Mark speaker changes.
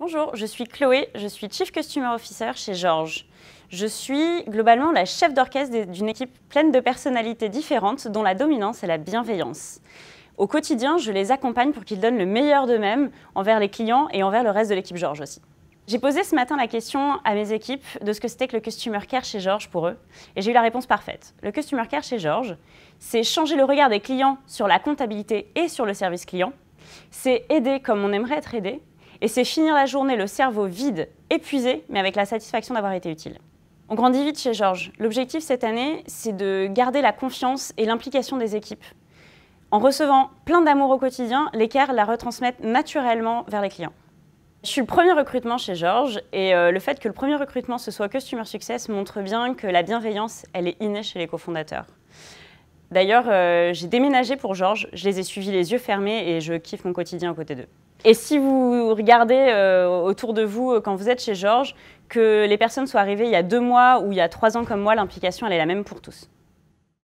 Speaker 1: Bonjour, je suis Chloé, je suis Chief Customer Officer chez Georges. Je suis globalement la chef d'orchestre d'une équipe pleine de personnalités différentes dont la dominance est la bienveillance. Au quotidien, je les accompagne pour qu'ils donnent le meilleur d'eux-mêmes envers les clients et envers le reste de l'équipe Georges aussi. J'ai posé ce matin la question à mes équipes de ce que c'était que le Customer Care chez Georges pour eux, et j'ai eu la réponse parfaite. Le Customer Care chez Georges, c'est changer le regard des clients sur la comptabilité et sur le service client, c'est aider comme on aimerait être aidé, et c'est finir la journée le cerveau vide, épuisé, mais avec la satisfaction d'avoir été utile. On grandit vite chez Georges. L'objectif cette année, c'est de garder la confiance et l'implication des équipes. En recevant plein d'amour au quotidien, les la retransmettent naturellement vers les clients. Je suis le premier recrutement chez Georges et euh, le fait que le premier recrutement ce soit Customer Success montre bien que la bienveillance, elle est innée chez les cofondateurs. D'ailleurs, euh, j'ai déménagé pour Georges, je les ai suivis les yeux fermés et je kiffe mon quotidien aux côtés d'eux. Et si vous regardez euh, autour de vous euh, quand vous êtes chez Georges, que les personnes soient arrivées il y a deux mois ou il y a trois ans comme moi, l'implication, elle est la même pour tous.